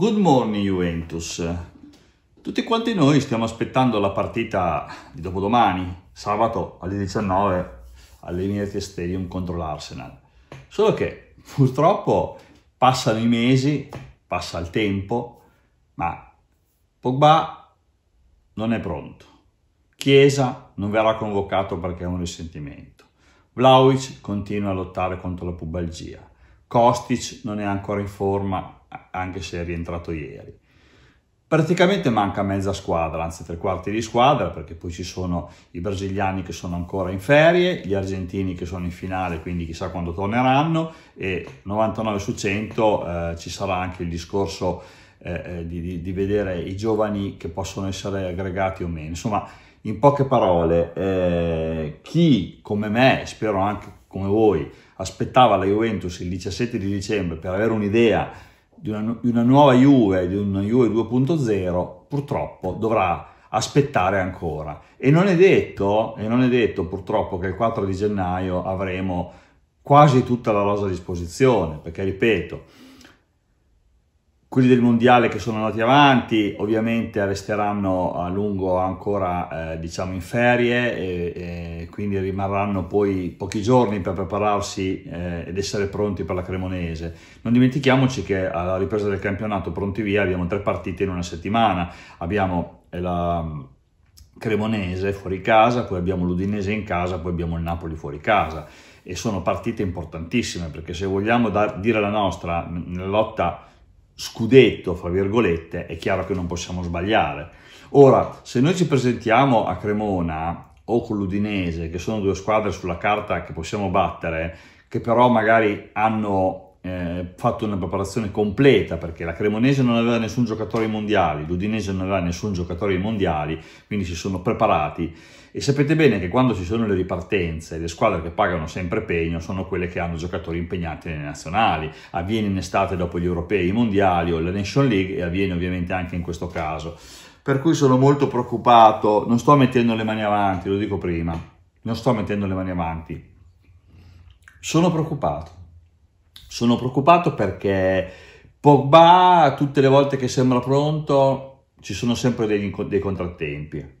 Good morning Juventus. Tutti quanti noi stiamo aspettando la partita di dopodomani, sabato alle 19 all'Emirati Stadium contro l'Arsenal. Solo che purtroppo passano i mesi, passa il tempo, ma Pogba non è pronto. Chiesa non verrà convocato perché è un risentimento. Vlaovic continua a lottare contro la pubalgia. Kostic non è ancora in forma anche se è rientrato ieri. Praticamente manca mezza squadra, anzi tre quarti di squadra, perché poi ci sono i brasiliani che sono ancora in ferie, gli argentini che sono in finale, quindi chissà quando torneranno, e 99 su 100 eh, ci sarà anche il discorso eh, eh, di, di, di, vedere i giovani che possono essere aggregati o meno. Insomma, in poche parole, eh, chi come me, spero anche come voi, aspettava la Juventus il 17 di dicembre per avere un'idea di una, di una nuova Juve, di una Juve 2.0, purtroppo dovrà aspettare ancora. E non è detto, e non è detto purtroppo che il 4 di gennaio avremo quasi tutta la rosa a disposizione, perché ripeto, quelli del mondiale che sono andati avanti ovviamente resteranno a lungo ancora eh, diciamo in ferie e, e quindi rimarranno poi pochi giorni per prepararsi eh, ed essere pronti per la Cremonese. Non dimentichiamoci che alla ripresa del campionato pronti via abbiamo tre partite in una settimana, abbiamo eh, la mm, Cremonese fuori casa, poi abbiamo l'Udinese in casa, poi abbiamo il Napoli fuori casa e sono partite importantissime perché se vogliamo dire la nostra nella lotta scudetto, fra virgolette, è chiaro che non possiamo sbagliare. Ora, se noi ci presentiamo a Cremona o con l'Udinese, che sono due squadre sulla carta che possiamo battere, che però magari hanno eh, fatto una preparazione completa, perché la Cremonese non aveva nessun giocatore ai mondiali, l'Udinese non aveva nessun giocatore ai mondiali, quindi si sono preparati. E sapete bene che quando ci sono le ripartenze, le squadre che pagano sempre pegno sono quelle che hanno giocatori impegnati nelle nazionali. Avviene in estate dopo gli europei, i mondiali o la Nation League e avviene ovviamente anche in questo caso per cui sono molto preoccupato, non sto mettendo le mani avanti, lo dico prima, non sto mettendo le mani avanti. Sono preoccupato, sono preoccupato perché Pogba tutte le volte che sembra pronto ci sono sempre dei, dei contrattempi.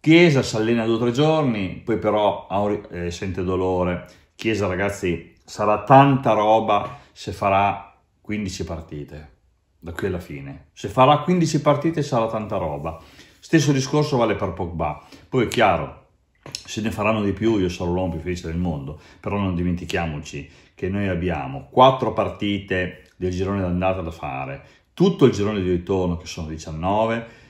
Chiesa si allena due o tre giorni, poi però eh, sente dolore. Chiesa ragazzi sarà tanta roba se farà 15 partite da qui alla fine. Se farà 15 partite sarà tanta roba. Stesso discorso vale per Pogba. Poi è chiaro, se ne faranno di più io sarò l'uomo più felice del mondo, però non dimentichiamoci che noi abbiamo 4 partite del girone d'andata da fare, tutto il girone di ritorno che sono 19,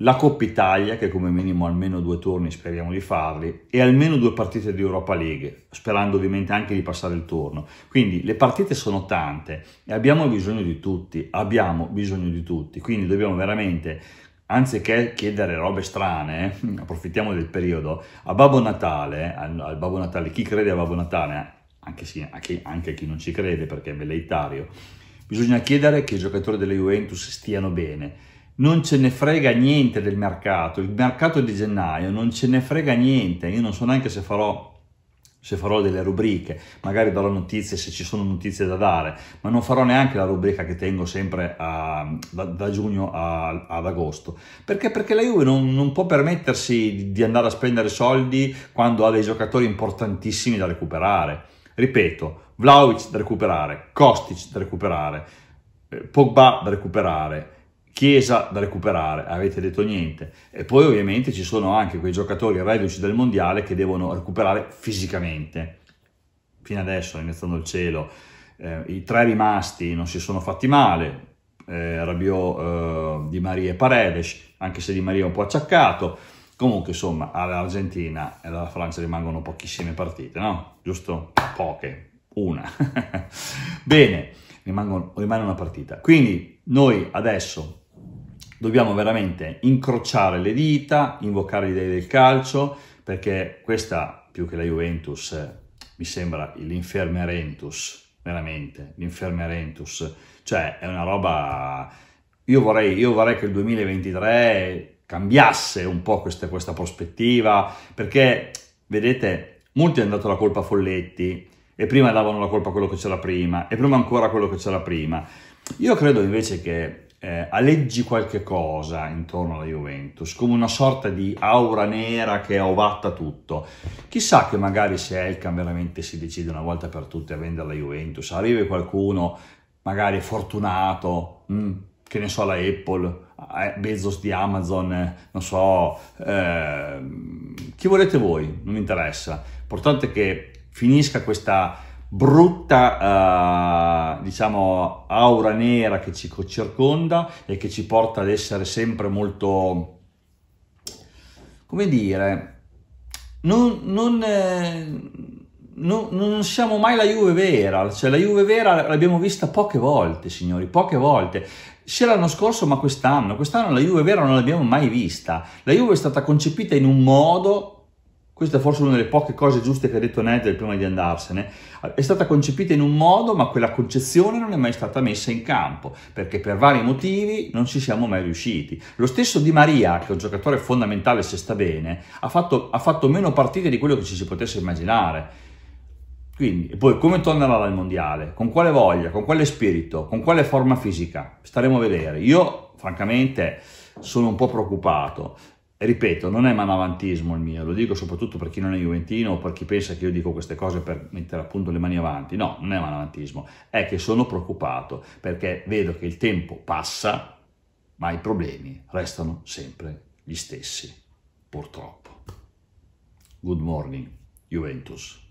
la Coppa Italia, che come minimo almeno due turni speriamo di farli, e almeno due partite di Europa League, sperando ovviamente anche di passare il turno. Quindi le partite sono tante e abbiamo bisogno di tutti, abbiamo bisogno di tutti, quindi dobbiamo veramente, anziché chiedere robe strane, eh, approfittiamo del periodo, a Babbo Natale, al, al Babbo Natale, chi crede a Babbo Natale, anche, sì, anche, anche chi non ci crede perché è veleitario, bisogna chiedere che i giocatori della Juventus stiano bene non ce ne frega niente del mercato, il mercato di gennaio non ce ne frega niente, io non so neanche se farò, se farò delle rubriche, magari darò notizie se ci sono notizie da dare, ma non farò neanche la rubrica che tengo sempre a, da, da, giugno a, ad agosto, perché? perché la Juve non, non può permettersi di andare a spendere soldi quando ha dei giocatori importantissimi da recuperare, ripeto, Vlaovic da recuperare, Kostic da recuperare, eh, Pogba da recuperare, Chiesa da recuperare, avete detto niente. E poi ovviamente ci sono anche quei giocatori reduci del mondiale che devono recuperare fisicamente. Fino adesso, iniziando il cielo, eh, i tre rimasti non si sono fatti male, eh, Rabiot, eh, Di Maria e Paredes, anche se Di Maria è un po' acciaccato. Comunque, insomma, all'Argentina e alla Francia rimangono pochissime partite, no? Giusto? Poche, una. Bene, rimangono, rimane una partita. Quindi noi adesso dobbiamo veramente incrociare le dita, invocare gli dei del calcio, perché questa, più che la Juventus, mi sembra l'infermerentus, veramente, l'infermerentus. Cioè, è una roba... Io vorrei, io vorrei che il 2023 cambiasse un po' questa, questa prospettiva, perché, vedete, molti hanno dato la colpa a Folletti, e prima davano la colpa a quello che c'era prima, e prima ancora a quello che c'era prima. Io credo invece che eh, alleggi qualche cosa intorno alla Juventus, come una sorta di aura nera che ovatta tutto. Chissà che magari se Elkan veramente si decide una volta per tutte a vendere la Juventus, arriva qualcuno magari fortunato, mh, mm, che ne so, la Apple, eh, Bezos di Amazon, eh, non so, eh, chi volete voi, non mi interessa. L'importante è che finisca questa brutta, eh, diciamo, aura nera che ci circonda e che ci porta ad essere sempre molto, come dire, non, non, eh, non, non siamo mai la Juve vera, cioè la Juve vera l'abbiamo vista poche volte, signori, poche volte sia l'anno scorso ma quest'anno, quest'anno la Juve vera non l'abbiamo mai vista. La Juve è stata concepita in un modo questa è forse una delle poche cose giuste che ha detto Ned prima di andarsene, è stata concepita in un modo ma quella concezione non è mai stata messa in campo perché per vari motivi non ci siamo mai riusciti. Lo stesso Di Maria, che è un giocatore fondamentale se sta bene, ha fatto, ha fatto meno partite di quello che ci si potesse immaginare. Quindi, poi come tornerà al mondiale? Con quale voglia, con quale spirito, con quale forma fisica? Staremo a vedere. Io, francamente, sono un po' preoccupato ripeto, non è manavantismo il mio, lo dico soprattutto per chi non è juventino o per chi pensa che io dico queste cose per mettere appunto le mani avanti, no, non è manavantismo, è che sono preoccupato perché vedo che il tempo passa, ma i problemi restano sempre gli stessi, purtroppo. Good morning, Juventus.